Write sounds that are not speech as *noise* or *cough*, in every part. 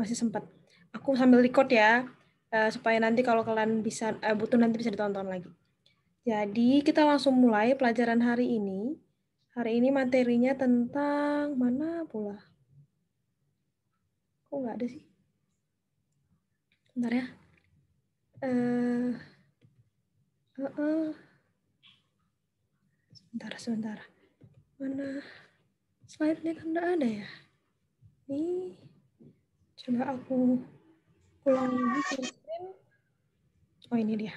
masih sempat. Aku sambil record ya uh, supaya nanti kalau kalian bisa uh, butuh nanti bisa ditonton lagi. Jadi kita langsung mulai pelajaran hari ini. Hari ini materinya tentang mana pula? Kok nggak ada sih? Bentar ya. Uh, uh, Sebentar, sebentar. Mana slide-nya kan nggak ada ya? Nih. Coba aku pulang lagi screen. Oh ini dia.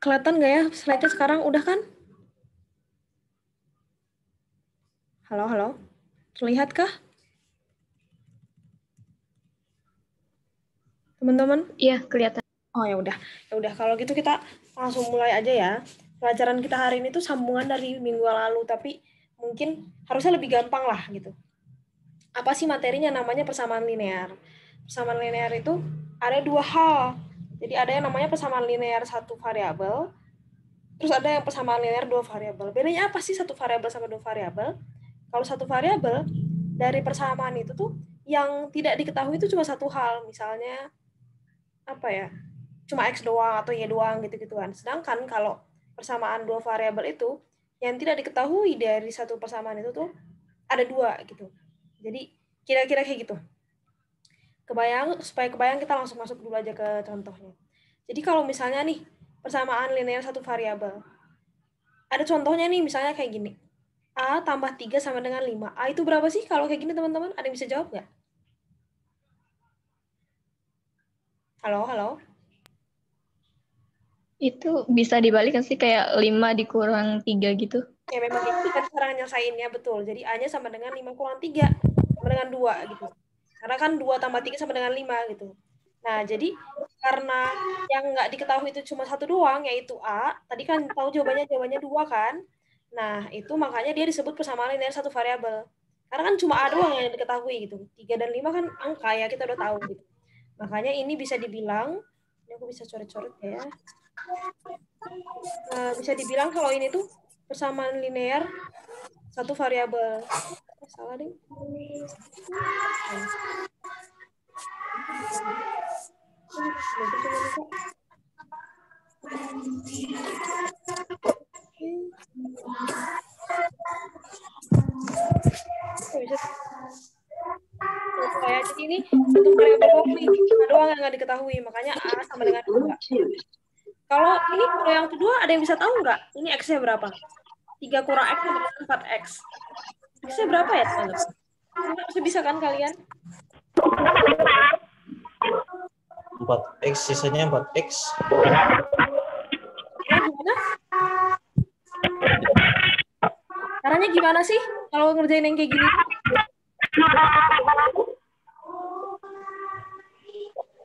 Kelihatan nggak ya slide sekarang? Udah kan? Halo, halo. Terlihat kah? Teman-teman? Iya, kelihatan. Oh ya udah. Ya udah kalau gitu kita langsung mulai aja ya. Pelajaran kita hari ini tuh sambungan dari minggu lalu tapi mungkin harusnya lebih gampang lah gitu apa sih materinya namanya persamaan linear. Persamaan linear itu ada dua hal. Jadi ada yang namanya persamaan linear satu variabel, terus ada yang persamaan linear dua variabel. Bedanya apa sih satu variabel sama dua variabel? Kalau satu variabel dari persamaan itu tuh yang tidak diketahui itu cuma satu hal, misalnya apa ya? Cuma x doang atau y doang gitu-gituan. Sedangkan kalau persamaan dua variabel itu yang tidak diketahui dari satu persamaan itu tuh ada dua gitu jadi kira-kira kayak gitu. Kebayang supaya kebayang kita langsung masuk dulu aja ke contohnya. Jadi kalau misalnya nih persamaan linear satu variabel. Ada contohnya nih misalnya kayak gini. A tambah 3 sama dengan 5. A itu berapa sih kalau kayak gini teman-teman? Ada yang bisa jawab nggak? Halo, halo. Itu bisa dibalik sih kayak 5 dikurang 3 gitu? Ya memang itu kan cara ya betul. Jadi A-nya sama dengan 5 kurang 3 dengan dua gitu. Karena kan dua tambah tiga sama dengan lima gitu. Nah, jadi karena yang nggak diketahui itu cuma satu doang, yaitu A. Tadi kan tahu jawabannya jawabannya dua kan. Nah, itu makanya dia disebut persamaan linear satu variabel. Karena kan cuma A doang yang diketahui gitu. Tiga dan lima kan angka ya, kita udah tahu gitu. Makanya ini bisa dibilang, ini aku bisa coret-coret ya. Nah, bisa dibilang kalau ini tuh persamaan linear satu variabel. Eh, salah deh. Supaya jadi ini untuk variabel kopi doang yang nggak diketahui, makanya a sama dengan dua. Kalau ini kalau yang kedua ada yang bisa tahu nggak? Ini x-nya berapa? 3 kurang X sama dengan 4X. x berapa ya, teman-teman? Masih bisa kan kalian? 4X, sisanya 4X. gimana? Caranya gimana sih kalau ngerjain yang kayak gini?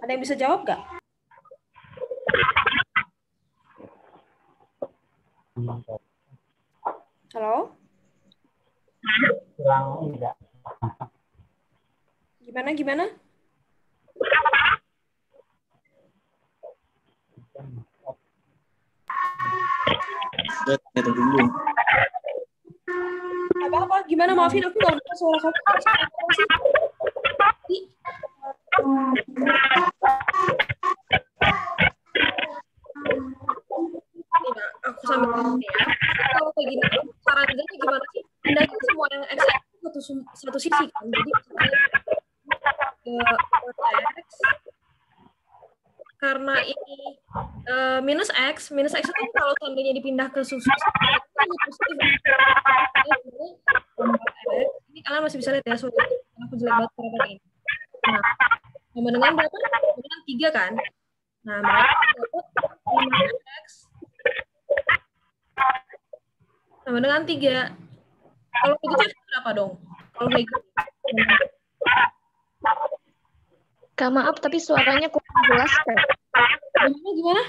Ada yang bisa jawab nggak? Hmm. Halo? Kurang tidak. Gimana, gimana? dulu. Apa apa? Gimana maafin aku nggak dengar suara kamu. Ini aku sambil ya. Kalau kayak gini satu sisi kan jadi X eh, karena ini uh, minus x minus x itu kalau seandainya dipindah ke susu positif ini kalian masih bisa lihat ya soalnya aku jelas banget terhadap ini nah sama dengan berapa sama dengan tiga kan nah berapa lima x sama dengan tiga Kak maaf tapi suaranya kurang jelas Kak. Gimana gimana?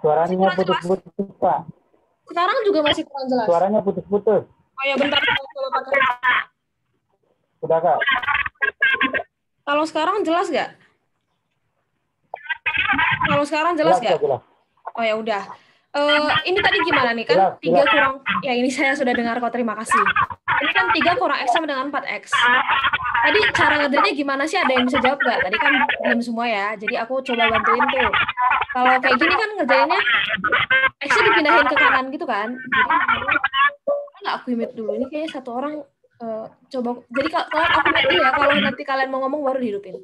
Suaranya putus-putus Pak. Sekarang juga masih kurang jelas. Suaranya putus-putus. Oh ya bentar kalau Sudah Kak. Kalau sekarang jelas nggak? Kalau sekarang jelas nggak? Oh ya udah. Uh, ini tadi gimana nih kan tiga kurang ya ini saya sudah dengar kok terima kasih. Ini kan tiga kurang x sama dengan 4 x tadi cara ngerjainnya gimana sih? Ada yang bisa jawab nggak? Tadi kan belum semua ya, jadi aku coba bantuin tuh. Kalau kayak gini kan ngerjainnya, actually dipindahin ke kanan gitu kan. Jadi, nggak aku imit dulu, ini kayaknya satu orang uh, coba. Jadi kalau aku imit ya, kalau nanti kalian mau ngomong baru dihidupin.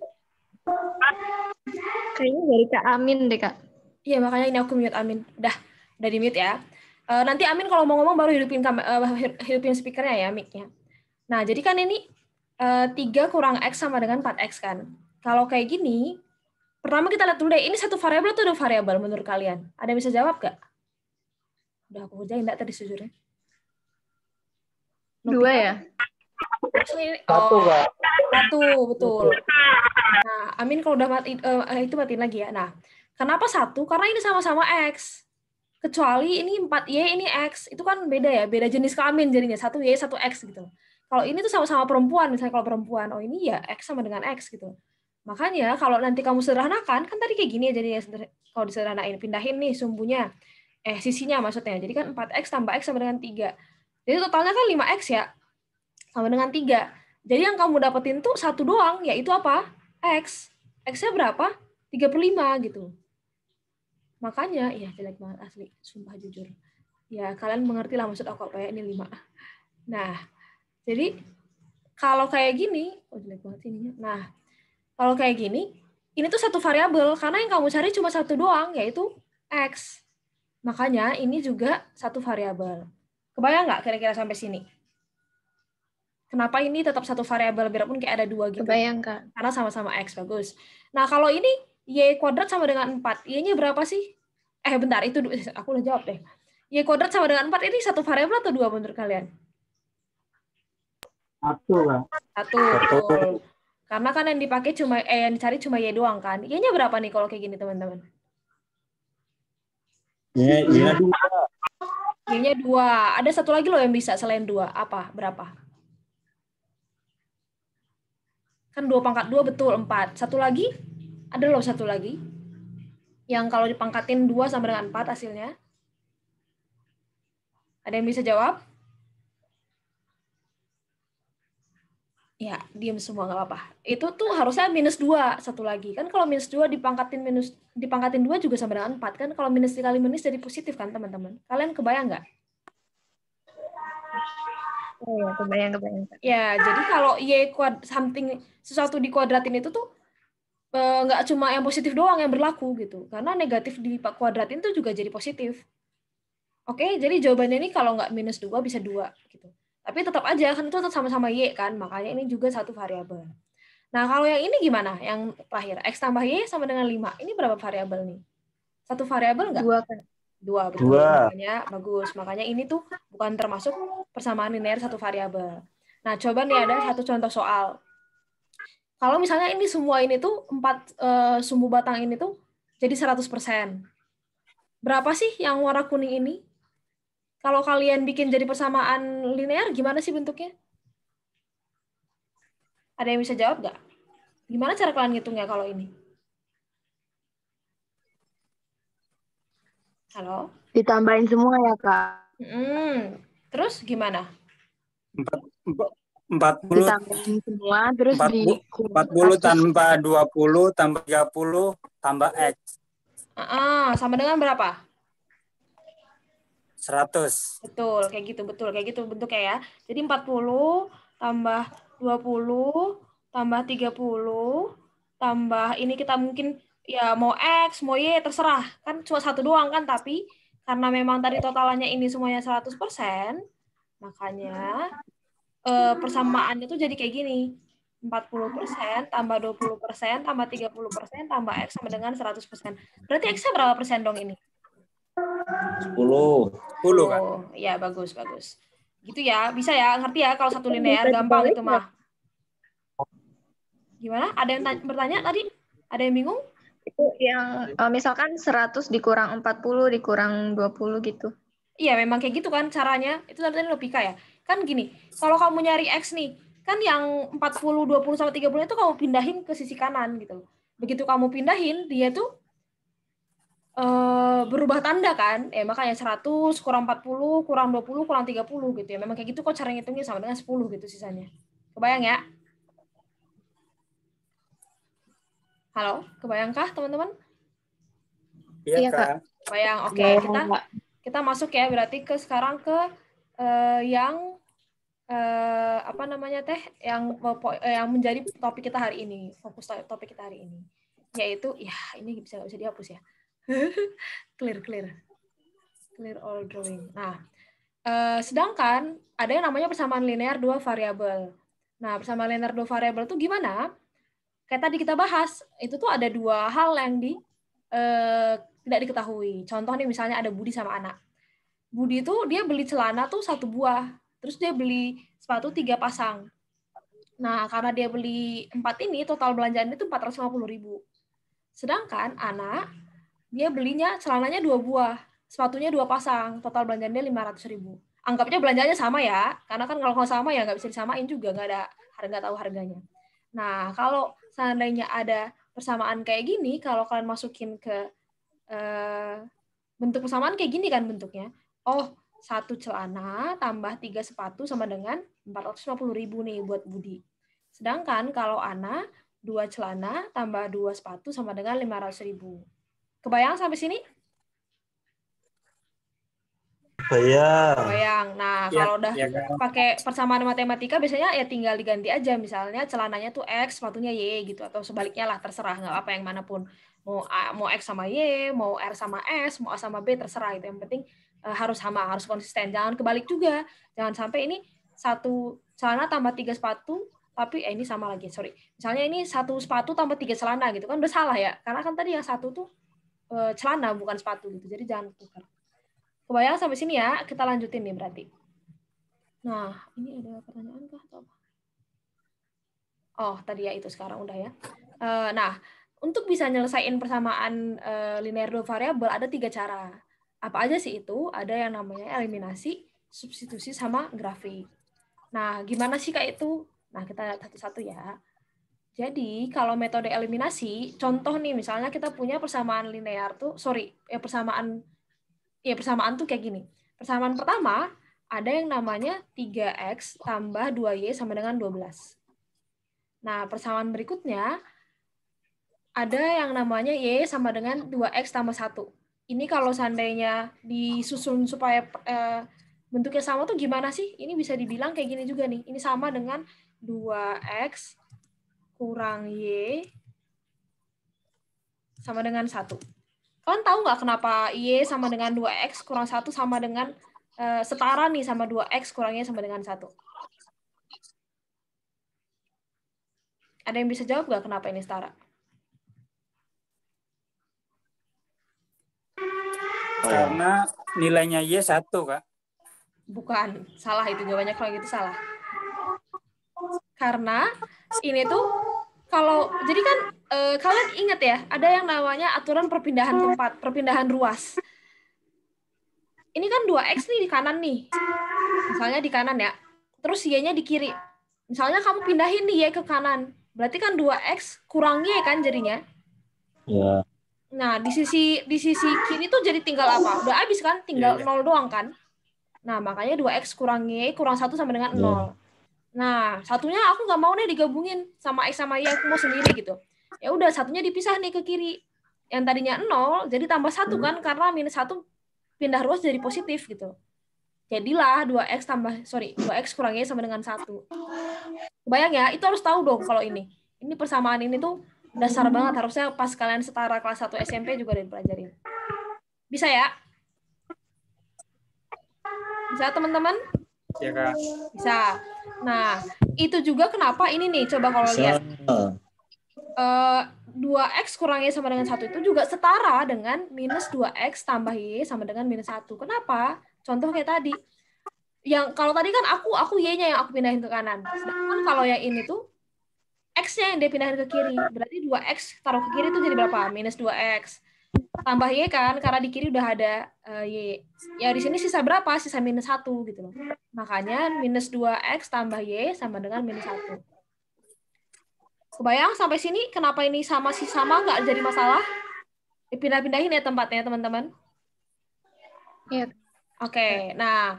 Kayaknya dari Kak Amin deh, Kak. Iya, makanya ini aku mute Amin. Udah, dari di mute ya. Uh, nanti Amin kalau mau ngomong baru hidupin uh, hidupin speakernya ya, mic-nya. Nah, jadi kan ini 3 eh, kurang X sama dengan 4X kan. Kalau kayak gini, pertama kita lihat dulu deh, ini satu variabel atau dua variabel menurut kalian? Ada yang bisa jawab nggak? Udah aku kerjain nggak tadi sejujurnya? Dua ya? Oh. Satu, oh, Satu, betul. Nah, Amin kalau udah mati, uh, itu matiin lagi ya. Nah, kenapa satu? Karena ini sama-sama X. Kecuali ini 4Y, ini X. Itu kan beda ya, beda jenis kelamin jadinya. Satu Y, satu X gitu kalau ini tuh sama-sama perempuan misalnya kalau perempuan oh ini ya x sama dengan x gitu makanya kalau nanti kamu sederhanakan kan tadi kayak gini ya jadi ya kalau disederhanain pindahin nih sumbunya eh sisinya maksudnya jadi kan 4x tambah x sama dengan 3 jadi totalnya kan 5x ya sama dengan 3 jadi yang kamu dapetin tuh satu doang yaitu apa x x-nya berapa 35 gitu makanya ya jelek banget asli sumpah jujur ya kalian mengerti lah maksud aku apa ya, ini 5 nah jadi kalau kayak gini, oh jelek banget ini. Nah, kalau kayak gini, ini tuh satu variabel karena yang kamu cari cuma satu doang yaitu x. Makanya ini juga satu variabel. Kebayang nggak kira-kira sampai sini? Kenapa ini tetap satu variabel biarpun kayak ada dua gitu? Kebayang kak. Karena sama-sama x bagus. Nah kalau ini y kuadrat sama dengan empat, y-nya berapa sih? Eh bentar itu *laughs* aku udah jawab deh. y kuadrat sama dengan empat ini satu variabel atau dua menurut kalian? Satu, Kak. Satu. Karena kan yang dipakai cuma eh yang dicari cuma Y doang kan. Y-nya berapa nih kalau kayak gini, teman-teman? Y-nya dua. Y-nya dua. Ada satu lagi loh yang bisa selain dua. Apa? Berapa? Kan dua pangkat dua betul empat. Satu lagi? Ada loh satu lagi. Yang kalau dipangkatin dua sama dengan empat hasilnya. Ada yang bisa jawab? ya diam semua nggak apa-apa itu tuh harusnya minus dua satu lagi kan kalau minus dua dipangkatin minus dipangkatin dua juga sama dengan empat kan kalau minus dikali minus jadi positif kan teman-teman kalian kebayang nggak Oh, ya, kebayang, kebayang. Ya, jadi kalau y kuad something sesuatu di kuadratin itu tuh eh, nggak e, cuma yang positif doang yang berlaku gitu, karena negatif di kuadratin tuh juga jadi positif. Oke, jadi jawabannya ini kalau nggak minus dua bisa dua gitu. Tapi tetap aja kan itu tetap sama-sama Y kan, makanya ini juga satu variabel. Nah, kalau yang ini gimana? Yang terakhir, X tambah Y sama dengan 5. Ini berapa variabel nih? Satu variabel enggak? Dua. kan? Dua, betul. Dua. Makanya bagus. Makanya ini tuh bukan termasuk persamaan linear satu variabel. Nah, coba nih ada satu contoh soal. Kalau misalnya ini semua ini tuh, empat e, sumbu batang ini tuh jadi 100%. Berapa sih yang warna kuning ini? Kalau kalian bikin jadi persamaan linear, gimana sih bentuknya? Ada yang bisa jawab nggak? Gimana cara kalian ngitungnya kalau ini? Halo? Ditambahin semua ya, Kak? Hmm. Terus gimana? Empat puluh semua terus 40, di 40 tambah 20 tambah 30 tambah X. Uh -uh, sama dengan berapa? 100. Betul, kayak gitu, betul. Kayak gitu bentuknya ya. Jadi 40 tambah 20 tambah 30 tambah ini kita mungkin ya mau X, mau Y, terserah. Kan cuma satu doang kan, tapi karena memang tadi totalannya ini semuanya 100%, makanya eh, persamaannya tuh jadi kayak gini. 40% tambah 20% tambah 30% tambah X sama dengan 100%. Berarti X-nya berapa persen dong ini? 10. 10 kan? Ya, bagus, bagus. Gitu ya, bisa ya, ngerti ya kalau satu linear, gampang itu mah. Gimana? Ada yang bertanya tadi? Ada yang bingung? Itu yang eh, misalkan 100 dikurang 40 dikurang 20 gitu. Iya, memang kayak gitu kan caranya. Itu tadi logika ya. Kan gini, kalau kamu nyari X nih, kan yang 40, 20, sama 30 itu kamu pindahin ke sisi kanan gitu. Begitu kamu pindahin, dia tuh Eh, berubah tanda kan ya makanya 100 kurang 40 kurang 20 kurang 30 gitu ya memang kayak gitu kok cara ngitungnya sama dengan 10 gitu sisanya kebayang ya halo kebayangkah teman-teman iya, iya kak kebayang oke okay. kita kita masuk ya berarti ke sekarang ke uh, yang uh, apa namanya teh yang yang menjadi topik kita hari ini fokus topik kita hari ini yaitu ya ini bisa nggak bisa dihapus ya *laughs* clear, clear. Clear all drawing. Nah, uh, sedangkan ada yang namanya persamaan linear dua variabel. Nah, persamaan linear dua variabel itu gimana? Kayak tadi kita bahas, itu tuh ada dua hal yang di uh, tidak diketahui. Contoh nih misalnya ada Budi sama anak. Budi itu dia beli celana tuh satu buah, terus dia beli sepatu tiga pasang. Nah, karena dia beli empat ini, total belanjaan itu 450 ribu. Sedangkan anak dia belinya celananya dua buah, sepatunya dua pasang, total belanjanya lima ratus ribu. Anggapnya belanjanya sama ya, karena kan kalau nggak sama ya nggak bisa disamain juga, nggak ada harga tahu harganya. Nah, kalau seandainya ada persamaan kayak gini, kalau kalian masukin ke eh, bentuk persamaan kayak gini kan bentuknya. Oh, satu celana tambah tiga sepatu sama dengan empat ratus lima puluh ribu nih buat Budi. Sedangkan kalau Ana, dua celana tambah dua sepatu sama dengan lima ratus ribu. Kebayang sampai sini? Kebayang. Kebayang. Nah, ya, kalau udah ya, kan. pakai persamaan matematika biasanya ya tinggal diganti aja misalnya celananya tuh X, sepatunya Y gitu atau sebaliknya lah terserah nggak apa yang manapun. Mau A, mau X sama Y, mau R sama S, mau A sama B terserah itu. Yang penting eh, harus sama, harus konsisten. Jangan kebalik juga. Jangan sampai ini satu celana tambah tiga sepatu tapi eh, ini sama lagi sorry misalnya ini satu sepatu tambah tiga celana gitu kan udah salah ya karena kan tadi yang satu tuh Eh, celana bukan sepatu gitu. Jadi jangan tukar. Kebayang sampai sini ya, kita lanjutin nih berarti. Nah, ini ada pertanyaan kah atau apa? Oh, tadi ya itu sekarang udah ya. Eh, nah, untuk bisa nyelesain persamaan eh, linear dua variabel ada tiga cara. Apa aja sih itu? Ada yang namanya eliminasi, substitusi, sama grafik. Nah, gimana sih kak itu? Nah, kita lihat satu-satu ya. Jadi kalau metode eliminasi, contoh nih misalnya kita punya persamaan linear tuh, sorry, ya persamaan ya persamaan tuh kayak gini. Persamaan pertama ada yang namanya 3x tambah 2y sama dengan 12. Nah, persamaan berikutnya ada yang namanya y sama dengan 2x tambah 1. Ini kalau seandainya disusun supaya eh, bentuknya sama tuh gimana sih? Ini bisa dibilang kayak gini juga nih. Ini sama dengan 2x kurang Y sama dengan satu Kalian tahu nggak kenapa Y sama dengan 2X kurang satu sama dengan uh, setara nih sama 2X kurangnya sama dengan satu Ada yang bisa jawab nggak kenapa ini setara? Karena nilainya Y satu, Kak. Bukan, salah itu jawabannya kalau gitu salah. Karena ini tuh kalau jadi kan uh, kalian ingat ya ada yang namanya aturan perpindahan tempat perpindahan ruas ini kan 2x nih di kanan nih misalnya di kanan ya terus y-nya di kiri misalnya kamu pindahin nih y ke kanan berarti kan 2x kurang y kan jadinya ya. nah di sisi di sisi kiri tuh jadi tinggal apa udah habis kan tinggal yeah. 0 iya. doang kan nah makanya 2x kurang y kurang satu sama dengan nol. yeah. Nah, satunya aku nggak mau nih digabungin sama X sama Y, aku mau sendiri gitu. Ya udah, satunya dipisah nih ke kiri. Yang tadinya nol, jadi tambah satu hmm. kan, karena minus satu pindah ruas jadi positif gitu. Jadilah 2X tambah, sorry, 2X kurang Y sama dengan satu. Bayang ya, itu harus tahu dong kalau ini. Ini persamaan ini tuh dasar hmm. banget, harusnya pas kalian setara kelas 1 SMP juga udah dipelajarin. Bisa ya? Bisa teman-teman? ya kak bisa nah itu juga kenapa ini nih coba kalau bisa. lihat eh, dua uh, x kurang y sama dengan satu itu juga setara dengan minus 2 x tambah y sama dengan minus satu kenapa contoh kayak tadi yang kalau tadi kan aku aku y-nya yang aku pindahin ke kanan sedangkan kalau yang ini tuh x-nya yang dia pindahin ke kiri berarti 2 x taruh ke kiri itu jadi berapa minus 2 x tambah y kan karena di kiri udah ada uh, y ya di sini sisa berapa sisa minus satu gitu loh makanya minus dua x tambah y sama dengan minus satu kebayang sampai sini kenapa ini sama sih sama nggak jadi masalah dipindah-pindahin ya tempatnya teman-teman ya oke okay, nah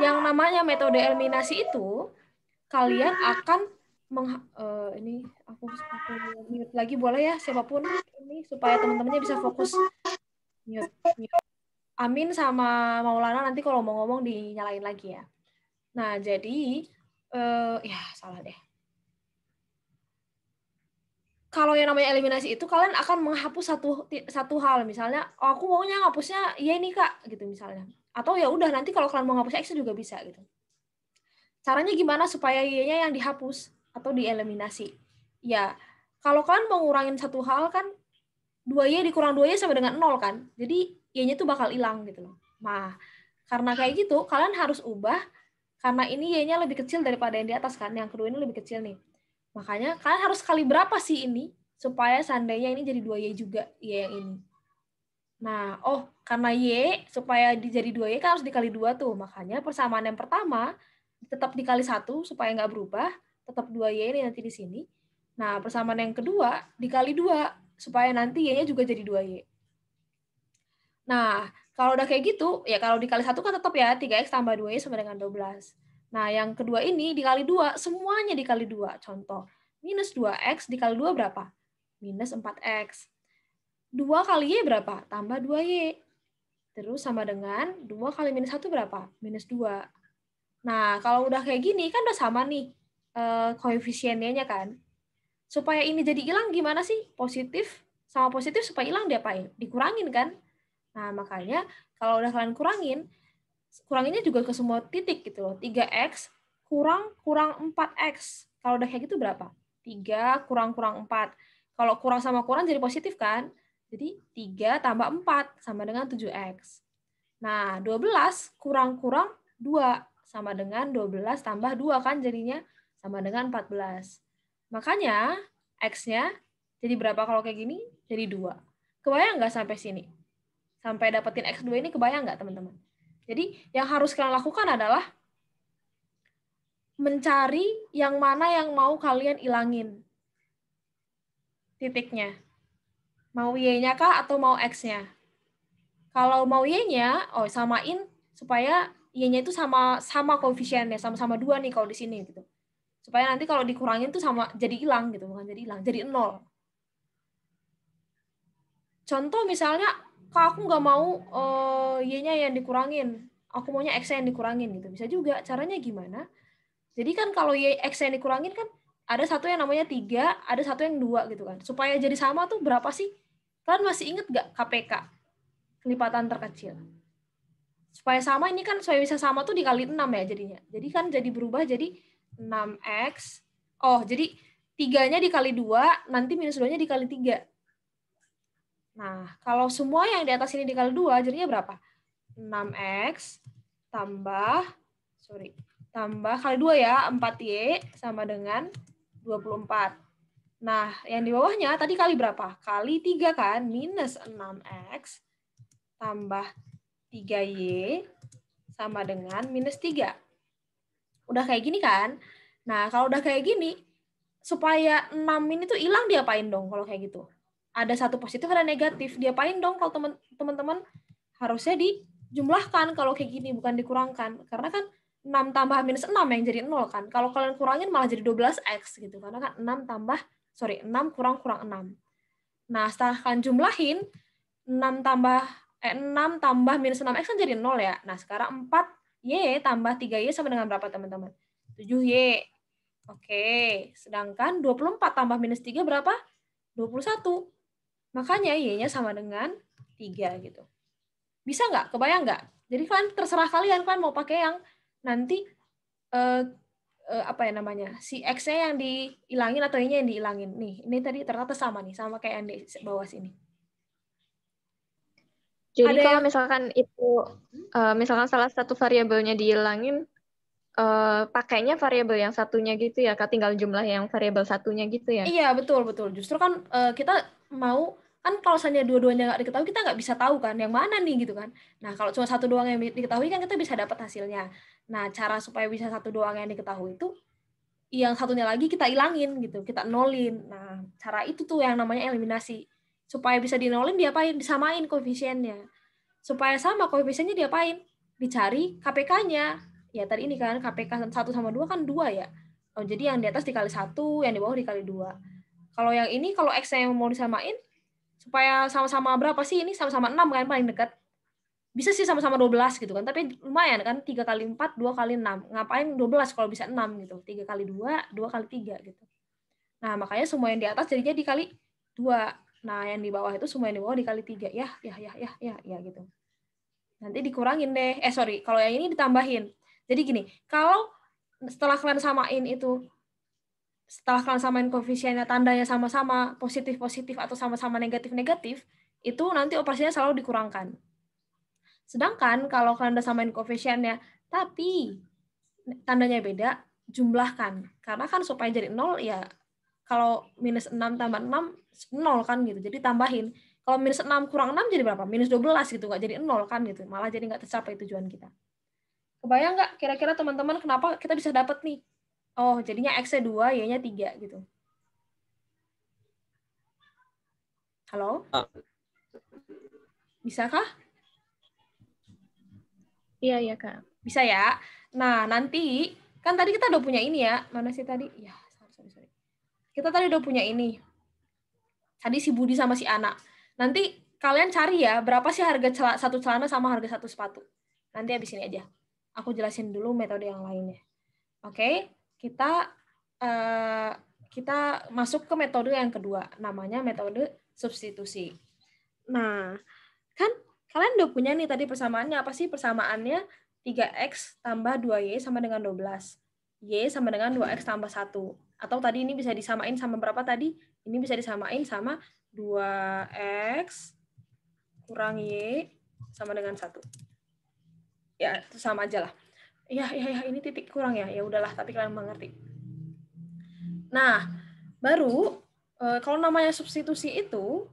yang namanya metode eliminasi itu kalian akan meng, uh, ini aku aku mute lagi boleh ya siapapun ini supaya teman-temannya bisa fokus mute, mute. Amin sama Maulana nanti kalau mau ngomong dinyalain lagi ya. Nah jadi uh, ya salah deh. Kalau yang namanya eliminasi itu kalian akan menghapus satu satu hal misalnya oh, aku maunya ngapusnya ya ini kak gitu misalnya atau ya udah nanti kalau kalian mau ngapusnya X juga bisa gitu. Caranya gimana supaya Y-nya yang dihapus? atau dieliminasi. Ya, kalau kalian mau satu hal kan 2Y dikurang 2Y sama dengan 0 kan. Jadi Y-nya tuh bakal hilang gitu loh. Nah, karena kayak gitu kalian harus ubah karena ini Y-nya lebih kecil daripada yang di atas kan. Yang kedua ini lebih kecil nih. Makanya kalian harus kali berapa sih ini supaya seandainya ini jadi 2Y juga Y yang ini. Nah, oh karena Y supaya jadi 2Y kan harus dikali dua tuh. Makanya persamaan yang pertama tetap dikali satu supaya nggak berubah tetap 2Y ini nanti di sini. Nah, persamaan yang kedua dikali 2 supaya nanti Y-nya juga jadi 2Y. Nah, kalau udah kayak gitu, ya kalau dikali satu kan tetap ya 3X tambah 2Y sama dengan 12. Nah, yang kedua ini dikali 2, semuanya dikali 2. Contoh, minus 2X dikali 2 berapa? Minus 4X. 2 kali Y berapa? Tambah 2Y. Terus sama dengan 2 kali minus 1 berapa? Minus 2. Nah, kalau udah kayak gini kan udah sama nih. Eh, koefisiennya kan. Supaya ini jadi hilang gimana sih? Positif sama positif supaya hilang diapain? Dikurangin kan? Nah, makanya kalau udah kalian kurangin, kuranginnya juga ke semua titik gitu loh. 3x kurang kurang 4x. Kalau udah kayak gitu berapa? 3 kurang kurang 4. Kalau kurang sama kurang jadi positif kan? Jadi 3 tambah 4 sama dengan 7x. Nah, 12 kurang kurang 2 sama dengan 12 tambah 2 kan jadinya sama dengan 14. Makanya X-nya jadi berapa kalau kayak gini? Jadi 2. Kebayang nggak sampai sini? Sampai dapetin X2 ini kebayang nggak teman-teman? Jadi yang harus kalian lakukan adalah mencari yang mana yang mau kalian ilangin titiknya. Mau Y-nya kah atau mau X-nya? Kalau mau Y-nya, oh samain supaya Y-nya itu sama sama koefisiennya, sama-sama dua nih kalau di sini gitu supaya nanti kalau dikurangin tuh sama jadi hilang gitu bukan jadi hilang jadi nol contoh misalnya kak aku nggak mau uh, y-nya yang dikurangin aku maunya x yang dikurangin gitu bisa juga caranya gimana jadi kan kalau y x yang dikurangin kan ada satu yang namanya tiga ada satu yang dua gitu kan supaya jadi sama tuh berapa sih kalian masih inget gak KPK kelipatan terkecil supaya sama ini kan supaya bisa sama tuh dikali 6 ya jadinya jadi kan jadi berubah jadi 6X. Oh, jadi tiganya dikali dua, nanti minus 2-nya dikali tiga. Nah, kalau semua yang di atas ini dikali dua, jadinya berapa? 6X tambah, sorry, tambah kali dua ya, 4Y sama dengan 24. Nah, yang di bawahnya tadi kali berapa? Kali 3 kan, minus 6X tambah 3Y sama dengan minus 3 udah kayak gini kan nah kalau udah kayak gini supaya enam ini tuh hilang diapain dong kalau kayak gitu ada satu positif ada negatif diapain dong kalau teman-teman harusnya dijumlahkan kalau kayak gini bukan dikurangkan karena kan 6 tambah minus 6 yang jadi 0 kan. Kalau kalian kurangin malah jadi 12x gitu. Karena kan 6 tambah, sorry, 6 kurang kurang 6. Nah, setelah kalian jumlahin, 6 tambah, eh, 6 tambah minus 6x kan jadi 0 ya. Nah, sekarang 4 Y tambah 3Y sama dengan berapa teman-teman? 7Y. Oke, sedangkan 24 tambah minus 3 berapa? 21. Makanya Y-nya sama dengan 3 gitu. Bisa nggak? Kebayang nggak? Jadi kalian terserah kalian, kalian mau pakai yang nanti uh, uh, apa ya namanya, si X-nya yang dihilangin atau Y-nya yang dihilangin. Nih, ini tadi ternyata sama nih, sama kayak yang di bawah sini. Jadi ada kalau yang... misalkan itu uh, misalkan salah satu variabelnya dihilangin uh, pakainya variabel yang satunya gitu ya, Kak, tinggal jumlah yang variabel satunya gitu ya. Iya, betul betul. Justru kan uh, kita mau kan kalau misalnya dua-duanya nggak diketahui kita nggak bisa tahu kan yang mana nih gitu kan nah kalau cuma satu doang yang diketahui kan kita bisa dapat hasilnya nah cara supaya bisa satu doang yang diketahui itu yang satunya lagi kita ilangin gitu kita nolin nah cara itu tuh yang namanya eliminasi supaya bisa dinolin diapain disamain koefisiennya supaya sama koefisiennya diapain dicari KPK-nya ya tadi ini kan KPK 1 sama 2 kan 2 ya oh, jadi yang di atas dikali 1 yang di bawah dikali 2 kalau yang ini kalau X yang mau disamain supaya sama-sama berapa sih ini sama-sama 6 kan paling dekat bisa sih sama-sama 12 gitu kan tapi lumayan kan 3 kali 4 2 kali 6 ngapain 12 kalau bisa 6 gitu 3 kali 2 2 kali 3 gitu nah makanya semua yang di atas jadinya dikali 2 Nah, yang di bawah itu semua yang di bawah dikali tiga ya, ya, ya, ya, ya, ya gitu. Nanti dikurangin deh. Eh sorry, kalau yang ini ditambahin. Jadi gini, kalau setelah kalian samain itu, setelah kalian samain koefisiennya tandanya sama-sama positif positif atau sama-sama negatif negatif, itu nanti operasinya selalu dikurangkan. Sedangkan kalau kalian udah samain koefisiennya, tapi tandanya beda, jumlahkan. Karena kan supaya jadi nol ya kalau minus 6 tambah 6 0 kan gitu jadi tambahin kalau minus 6 kurang 6 jadi berapa minus 12 gitu nggak jadi 0 kan gitu malah jadi nggak tercapai tujuan kita kebayang nggak kira-kira teman-teman kenapa kita bisa dapat nih oh jadinya x-nya 2 y-nya 3 gitu halo ah. Bisa kah? iya iya kak bisa ya nah nanti kan tadi kita udah punya ini ya mana sih tadi ya kita tadi udah punya ini. Tadi si Budi sama si Ana. Nanti kalian cari ya, berapa sih harga celana, satu celana sama harga satu sepatu. Nanti habis ini aja. Aku jelasin dulu metode yang lainnya. Oke, okay? kita uh, kita masuk ke metode yang kedua, namanya metode substitusi. Nah, kan kalian udah punya nih tadi persamaannya apa sih persamaannya 3x tambah 2y sama dengan 12. Y sama dengan 2x tambah 1 atau tadi ini bisa disamain sama berapa tadi? Ini bisa disamain sama 2x kurang y sama dengan 1. Ya, itu sama aja lah. Ya, ya, ya, ini titik kurang ya. Ya udahlah, tapi kalian mengerti. Nah, baru eh, kalau namanya substitusi itu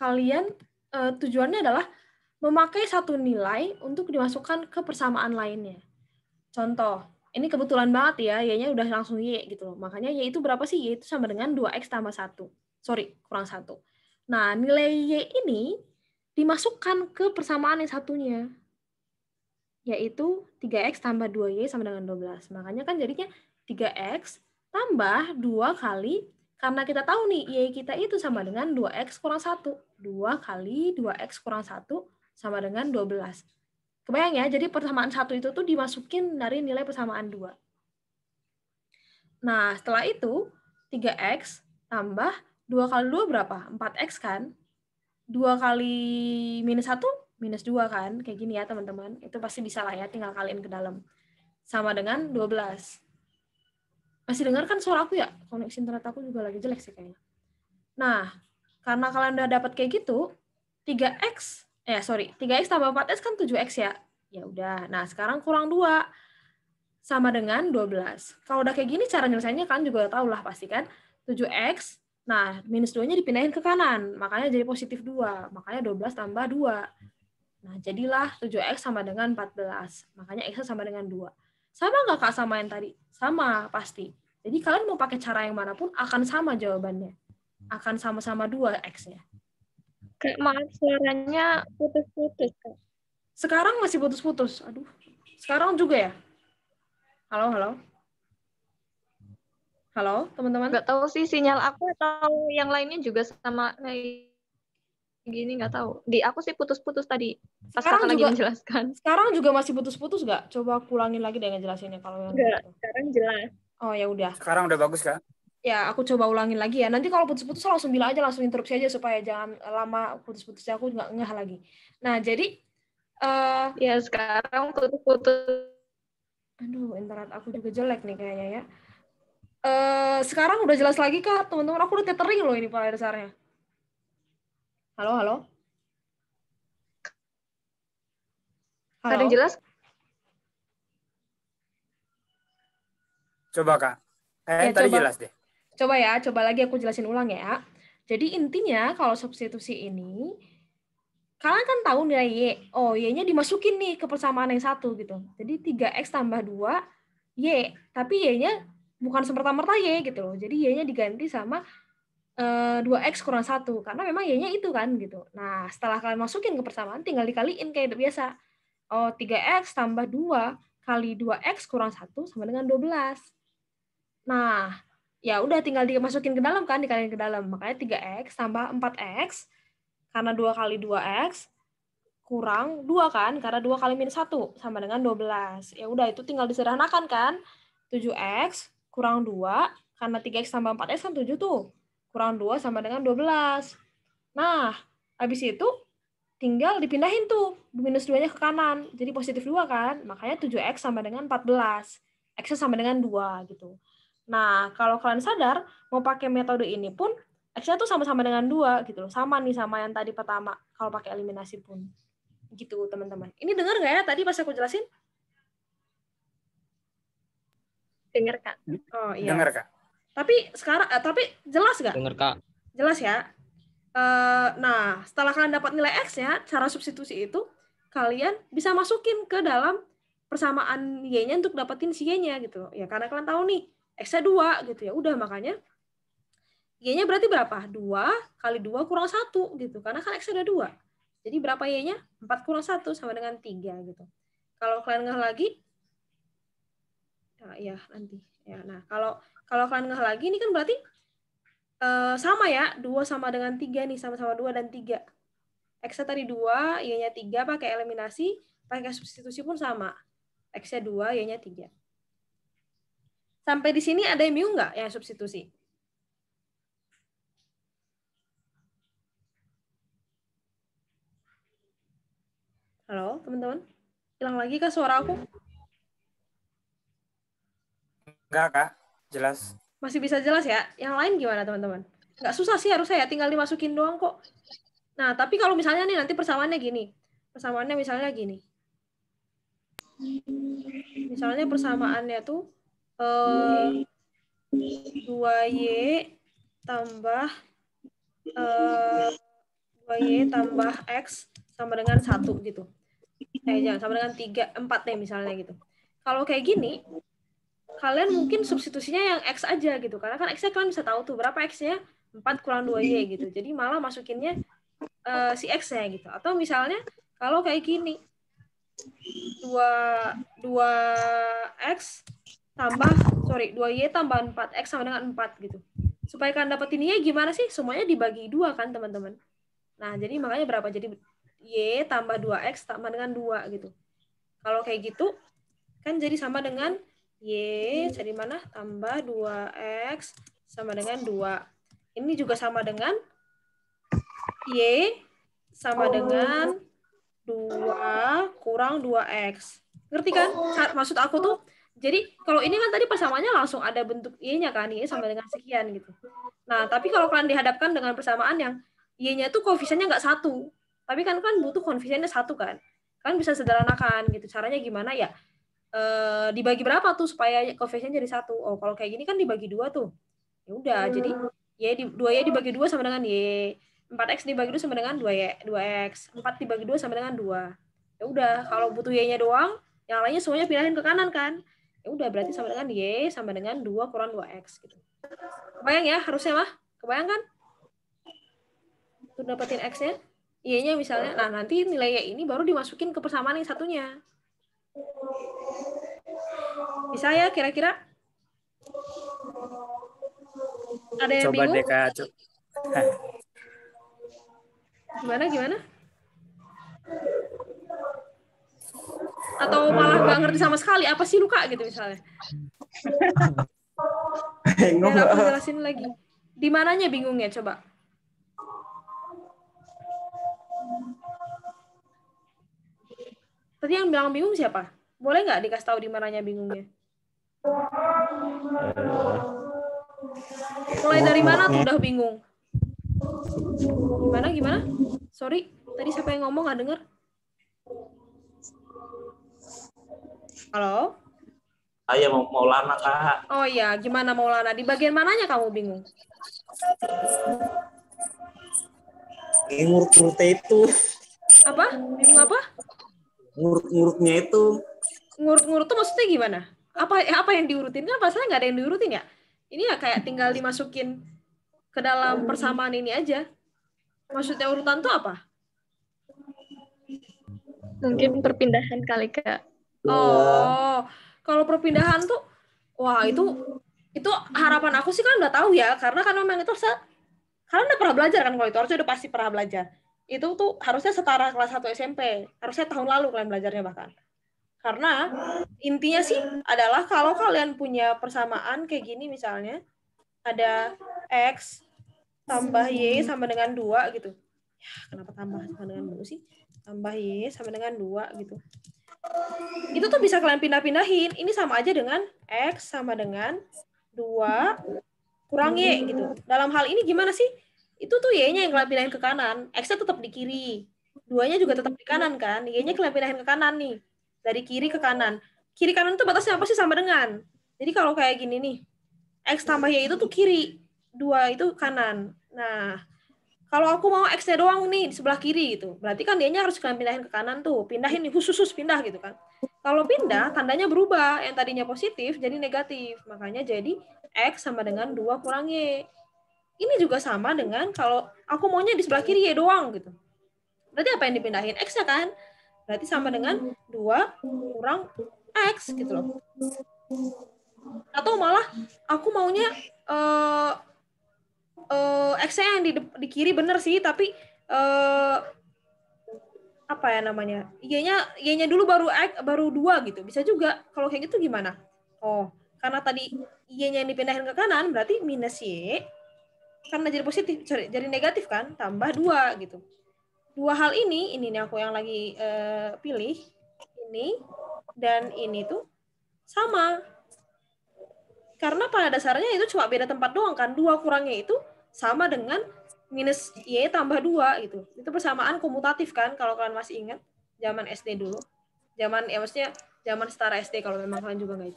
kalian eh, tujuannya adalah memakai satu nilai untuk dimasukkan ke persamaan lainnya. Contoh, ini kebetulan banget ya, Y-nya udah langsung Y gitu loh. Makanya Y itu berapa sih? Y itu sama dengan 2X tambah 1. Sorry, kurang 1. Nah, nilai Y ini dimasukkan ke persamaan yang satunya, yaitu 3X tambah 2Y sama dengan 12. Makanya kan jadinya 3X tambah 2 kali, karena kita tahu nih Y kita itu sama dengan 2X kurang 1. 2 kali 2X kurang 1 sama dengan 12. Kebayang ya, jadi persamaan satu itu tuh dimasukin dari nilai persamaan dua. Nah, setelah itu 3x tambah 2 kali 2 berapa? 4x kan? 2 kali minus 1, minus 2 kan? Kayak gini ya teman-teman. Itu pasti bisa lah ya, tinggal kalian ke dalam. Sama dengan 12. Masih dengar kan suara aku ya? Koneksi internet aku juga lagi jelek sih kayaknya. Nah, karena kalian udah dapat kayak gitu, 3x eh sorry 3x tambah 4x kan 7x ya ya udah nah sekarang kurang 2 sama dengan 12 kalau udah kayak gini cara nyelesainya kan juga tau lah pasti kan 7x nah minus 2 nya dipindahin ke kanan makanya jadi positif 2 makanya 12 tambah 2 nah jadilah 7x sama dengan 14 makanya x sama dengan 2 sama nggak kak sama yang tadi sama pasti jadi kalian mau pakai cara yang manapun akan sama jawabannya akan sama-sama 2x-nya Kak, maaf suaranya putus-putus, Kak. Sekarang masih putus-putus. Aduh. Sekarang juga ya? Halo, halo. Halo, teman-teman. Gak tahu sih sinyal aku atau yang lainnya juga sama kayak gini nggak tahu. Di aku sih putus-putus tadi. Pas sekarang juga, lagi menjelaskan. Sekarang juga masih putus-putus nggak? Coba aku lagi dengan jelasinnya kalau yang. Enggak, gitu. sekarang jelas. Oh ya udah. Sekarang udah bagus kan? ya aku coba ulangin lagi ya nanti kalau putus-putus langsung bilang aja langsung interupsi aja supaya jangan lama putus-putus aku nggak ngeh lagi nah jadi uh, ya sekarang putus-putus aduh internet aku juga jelek nih kayaknya ya uh, sekarang udah jelas lagi kak teman-teman aku udah tethering loh ini pada dasarnya halo halo halo ada jelas coba kak eh ya, tadi coba. jelas deh Coba ya, coba lagi aku jelasin ulang ya. Jadi intinya kalau substitusi ini kalian kan tahu nilai Y. Oh, Y-nya dimasukin nih ke persamaan yang satu gitu. Jadi 3X tambah 2 Y. Tapi Y-nya bukan semerta-merta Y gitu loh. Jadi Y-nya diganti sama uh, eh, 2X kurang 1. Karena memang Y-nya itu kan gitu. Nah, setelah kalian masukin ke persamaan, tinggal dikaliin kayak biasa. Oh, 3X tambah 2 kali 2X kurang 1 sama dengan 12. Nah, ya udah tinggal dimasukin ke dalam kan dikaliin ke dalam makanya 3x tambah 4x karena dua kali dua x kurang dua kan karena dua kali minus satu sama dengan dua belas ya udah itu tinggal disederhanakan kan tujuh x kurang dua karena tiga x tambah empat x kan tujuh tuh kurang dua sama dengan dua belas nah habis itu tinggal dipindahin tuh minus 2 nya ke kanan jadi positif dua kan makanya tujuh x sama dengan empat belas x sama dengan dua gitu Nah, kalau kalian sadar, mau pakai metode ini pun, X-nya tuh sama-sama dengan dua gitu loh. Sama nih sama yang tadi pertama, kalau pakai eliminasi pun. Gitu, teman-teman. Ini dengar nggak ya tadi pas aku jelasin? Dengar, Kak. Oh, iya. Dengar, Kak. Tapi sekarang, eh, tapi jelas nggak? Dengar, Kak. Jelas ya? Uh, nah, setelah kalian dapat nilai X ya, cara substitusi itu kalian bisa masukin ke dalam persamaan Y-nya untuk dapetin si Y-nya gitu. Ya karena kalian tahu nih, X-nya 2 gitu ya. Udah makanya Y-nya berarti berapa? 2 kali 2 kurang 1 gitu. Karena kan X ada 2. Jadi berapa Y-nya? 4 kurang 1 sama dengan 3 gitu. Kalau kalian ngeh lagi, nah, ya nanti. Ya, nah kalau kalau kalian ngeh lagi ini kan berarti eh, sama ya, 2 sama dengan 3 nih, sama-sama 2 dan 3. X-nya tadi 2, Y-nya 3, pakai eliminasi, pakai substitusi pun sama. X-nya 2, Y-nya 3. Sampai di sini ada yang bingung nggak ya substitusi? Halo, teman-teman? Hilang lagi kah suara aku? Enggak, Kak. Jelas. Masih bisa jelas ya? Yang lain gimana, teman-teman? Nggak susah sih harusnya ya, tinggal dimasukin doang kok. Nah, tapi kalau misalnya nih nanti persamaannya gini. Persamaannya misalnya gini. Misalnya persamaannya tuh uh, eh, 2Y tambah uh, eh, 2Y tambah X sama dengan 1 gitu. Eh, jangan, sama dengan 3, 4 deh misalnya gitu. Kalau kayak gini, kalian mungkin substitusinya yang X aja gitu. Karena kan X-nya kalian bisa tahu tuh berapa X-nya 4 kurang 2Y gitu. Jadi malah masukinnya uh, si X-nya gitu. Atau misalnya kalau kayak gini, 2, 2X tambah sorry dua y tambah empat x sama dengan empat gitu. Supaya kalian dapetin y gimana sih? Semuanya dibagi dua kan teman-teman. Nah jadi makanya berapa? Jadi y tambah dua x sama dengan dua gitu. Kalau kayak gitu kan jadi sama dengan y jadi mana? Tambah dua x sama dengan dua Ini juga sama dengan y sama oh. dengan dua kurang dua x Ngerti kan? Maksud aku tuh jadi kalau ini kan tadi persamaannya langsung ada bentuk y-nya kan, y sama dengan sekian gitu. Nah, tapi kalau kalian dihadapkan dengan persamaan yang y-nya itu koefisiennya nggak satu, tapi kan kan butuh koefisiennya satu kan. Kan bisa sederhanakan gitu. Caranya gimana ya? E, dibagi berapa tuh supaya koefisien jadi satu? Oh, kalau kayak gini kan dibagi dua tuh. Ya udah, jadi y di, 2y dibagi dua sama dengan y. 4x dibagi 2 sama dengan 2y, 2x. 4 dibagi dua sama dengan 2. Ya udah, kalau butuh y-nya doang, yang lainnya semuanya pindahin ke kanan kan. Ya udah berarti sama dengan Y sama dengan dua kurang dua x gitu. Kebayang ya harusnya mah? Kebayang kan? Untuk dapetin X-nya? Y-nya misalnya. Nah, nanti nilai Y ini baru dimasukin ke persamaan yang satunya. Bisa ya kira-kira? Ada yang Coba bingung? Deh, Kak. Gimana, gimana? atau malah gak ngerti sama sekali apa sih luka gitu misalnya Gak aku jelasin lagi. Di mananya bingungnya coba? Tadi yang bilang bingung siapa? Boleh nggak dikasih tahu di mananya bingungnya? Mulai dari mana tuh udah bingung? Gimana gimana? Sorry, tadi siapa yang ngomong nggak denger? Halo? Ayah iya, mau Maulana, Kak. Oh iya, gimana Maulana? Di bagian mananya kamu bingung? Ngurut-ngurutnya itu. Apa? Bingung apa? Ngurut-ngurutnya itu. Ngurut-ngurut itu maksudnya gimana? Apa eh, apa yang diurutin? Kan pasalnya nggak ada yang diurutin ya? Ini ya kayak tinggal dimasukin ke dalam persamaan ini aja. Maksudnya urutan tuh apa? Mungkin iya. perpindahan kali kak. Iya. Oh, kalau perpindahan tuh, wah itu itu harapan aku sih kan udah tahu ya, karena kan memang itu se kalian udah pernah belajar kan kalau itu harusnya udah pasti pernah belajar. Itu tuh harusnya setara kelas 1 SMP, harusnya tahun lalu kalian belajarnya bahkan. Karena intinya sih adalah kalau kalian punya persamaan kayak gini misalnya, ada X tambah Y hmm. sama dengan 2 gitu. Ya, kenapa tambah sama dengan 2 sih? tambah Y sama dengan dua gitu. Itu tuh bisa kalian pindah-pindahin. Ini sama aja dengan X sama dengan dua kurang Y gitu. Dalam hal ini gimana sih? Itu tuh Y-nya yang kalian pindahin ke kanan. X-nya tetap di kiri. Duanya juga tetap di kanan kan? Y-nya kalian pindahin ke kanan nih. Dari kiri ke kanan. Kiri kanan itu batasnya apa sih sama dengan? Jadi kalau kayak gini nih. X tambah Y itu tuh kiri. Dua itu kanan. Nah, kalau aku mau X-nya doang nih di sebelah kiri gitu. Berarti kan dianya harus kalian pindahin ke kanan tuh. Pindahin khusus khusus pindah gitu kan. Kalau pindah tandanya berubah. Yang tadinya positif jadi negatif. Makanya jadi X sama dengan dua kurang Y. Ini juga sama dengan kalau aku maunya di sebelah kiri Y doang gitu. Berarti apa yang dipindahin? X-nya kan? Berarti sama dengan dua kurang X gitu loh. Atau malah aku maunya eh, uh, X-nya yang di, di kiri bener sih, tapi uh, apa ya namanya? Y-nya Y-nya dulu baru X, baru dua gitu. Bisa juga kalau kayak gitu gimana? Oh, karena tadi Y-nya yang dipindahin ke kanan berarti minus Y karena jadi positif, sorry, jadi negatif kan, tambah dua gitu. Dua hal ini, ini nih aku yang lagi uh, pilih, ini dan ini tuh sama karena pada dasarnya itu cuma beda tempat doang kan dua kurangnya itu sama dengan minus Y tambah 2 gitu. Itu persamaan komutatif kan kalau kalian masih ingat zaman SD dulu. Zaman ya maksudnya zaman setara SD kalau memang kalian juga nggak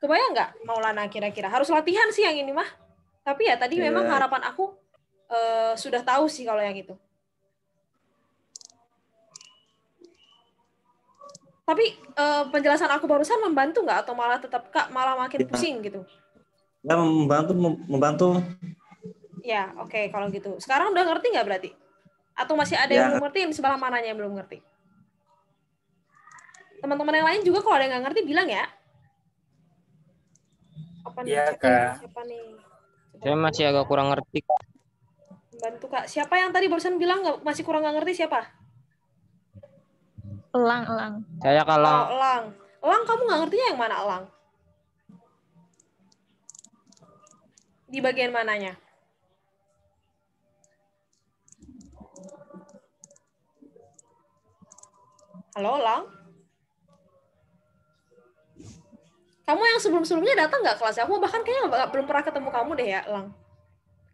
Kebayang nggak Maulana kira-kira? Harus latihan sih yang ini mah. Tapi ya tadi yeah. memang iya. harapan aku uh, sudah tahu sih kalau yang itu. Tapi uh, penjelasan aku barusan membantu nggak atau malah tetap kak malah makin yeah. pusing gitu? Ya membantu membantu Ya, oke okay, kalau gitu. Sekarang udah ngerti nggak berarti? Atau masih ada ya. yang belum ngerti yang sebelah mananya yang belum ngerti? Teman-teman yang lain juga kalau ada yang nggak ngerti bilang ya. Apa nih? Ya, siapa, nih? Saya masih agak kurang ngerti. Bantu kak. Siapa yang tadi barusan bilang gak, masih kurang nggak ngerti siapa? Elang, elang. Saya kalau. Oh, elang. Elang kamu nggak ngertinya yang mana elang? Di bagian mananya? Halo, Lang. Kamu yang sebelum-sebelumnya datang nggak kelas aku bahkan kayaknya belum pernah ketemu kamu deh ya, Lang.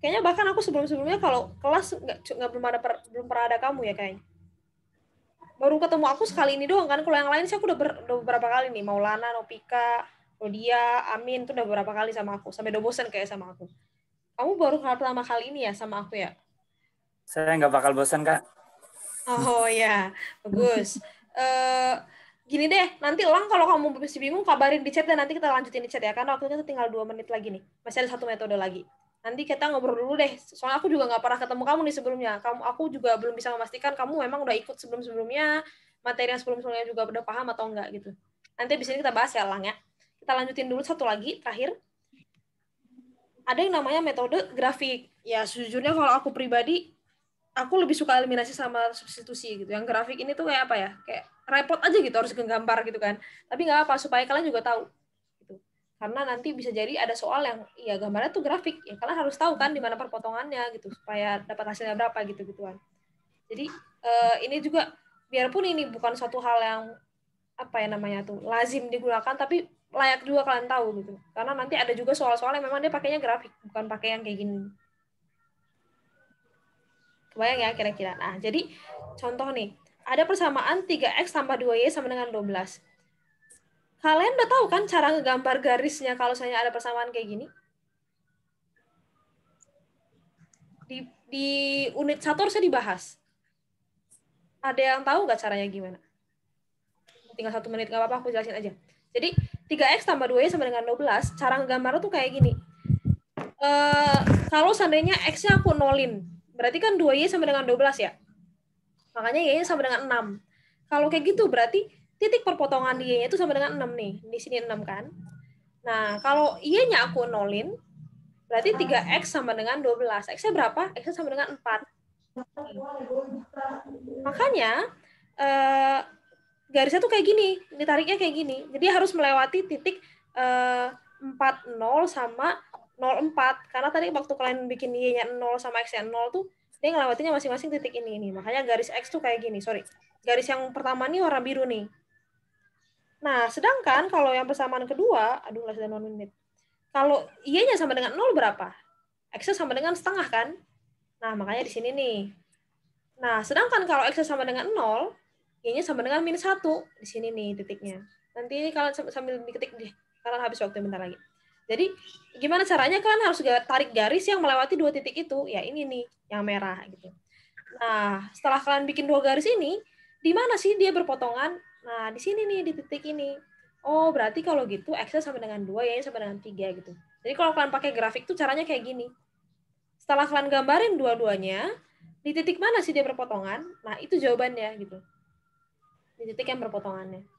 Kayaknya bahkan aku sebelum-sebelumnya kalau kelas nggak belum ada per, belum pernah ada kamu ya kayaknya. Baru ketemu aku sekali ini doang kan. Kalau yang lain sih aku udah, ber, udah beberapa kali nih, Maulana, Nopika, Rodia, Amin tuh udah beberapa kali sama aku, sampai udah bosan kayak sama aku. Kamu baru kali pertama kali ini ya sama aku ya? Saya nggak bakal bosan, Kak. Oh ya, bagus. *laughs* uh, gini deh, nanti Lang kalau kamu masih bingung kabarin di chat dan nanti kita lanjutin di chat ya, karena waktunya tinggal dua menit lagi nih, masih ada satu metode lagi. Nanti kita ngobrol dulu deh, soalnya aku juga nggak pernah ketemu kamu nih sebelumnya, kamu aku juga belum bisa memastikan kamu memang udah ikut sebelum-sebelumnya, materi yang sebelum-sebelumnya juga udah paham atau enggak gitu. Nanti sini kita bahas ya Lang ya. Kita lanjutin dulu satu lagi, terakhir. Ada yang namanya metode grafik. Ya sejujurnya kalau aku pribadi, aku lebih suka eliminasi sama substitusi gitu. Yang grafik ini tuh kayak apa ya? Kayak repot aja gitu harus gambar gitu kan. Tapi nggak apa supaya kalian juga tahu gitu. Karena nanti bisa jadi ada soal yang ya gambarnya tuh grafik ya kalian harus tahu kan di mana perpotongannya gitu supaya dapat hasilnya berapa gitu gituan. Jadi eh, ini juga biarpun ini bukan suatu hal yang apa ya namanya tuh lazim digunakan tapi layak juga kalian tahu gitu. Karena nanti ada juga soal-soal yang memang dia pakainya grafik bukan pakai yang kayak gini Kebayang ya kira-kira. Nah, jadi contoh nih, ada persamaan 3X tambah 2Y sama dengan 12. Kalian udah tahu kan cara ngegambar garisnya kalau saya ada persamaan kayak gini? Di, di unit 1 harusnya dibahas. Ada yang tahu nggak caranya gimana? Tinggal satu menit, nggak apa-apa, aku jelasin aja. Jadi 3X tambah 2Y sama dengan 12, cara ngegambar tuh kayak gini. E, kalau seandainya X-nya aku nolin, Berarti kan 2Y sama dengan 12 ya? Makanya Y-nya sama dengan 6. Kalau kayak gitu berarti titik perpotongan di Y-nya itu sama dengan 6 nih. Di sini 6 kan? Nah, kalau Y-nya aku nolin, berarti 3X sama dengan 12. X-nya berapa? X-nya sama dengan 4. Makanya, eh, garisnya tuh kayak gini. Ditariknya kayak gini. Jadi harus melewati titik eh, 4, 0 sama 04 karena tadi waktu kalian bikin y-nya 0 sama x-nya 0 tuh dia ngelewatinnya masing-masing titik ini ini. Makanya garis x tuh kayak gini, sorry. Garis yang pertama nih warna biru nih. Nah, sedangkan kalau yang persamaan kedua, aduh less than 1 menit. Kalau y-nya sama dengan 0 berapa? X-nya sama dengan setengah kan? Nah, makanya di sini nih. Nah, sedangkan kalau X nya sama dengan 0, Y-nya sama dengan minus satu Di sini nih titiknya. Nanti ini kalian sambil diketik deh. Kalian habis waktu bentar lagi. Jadi gimana caranya kalian harus tarik garis yang melewati dua titik itu, ya ini nih yang merah gitu. Nah, setelah kalian bikin dua garis ini, di mana sih dia berpotongan? Nah, di sini nih di titik ini. Oh, berarti kalau gitu X sama dengan dua Y sama dengan tiga gitu. Jadi kalau kalian pakai grafik tuh caranya kayak gini. Setelah kalian gambarin dua-duanya, di titik mana sih dia berpotongan? Nah, itu jawabannya gitu. Di titik yang berpotongannya.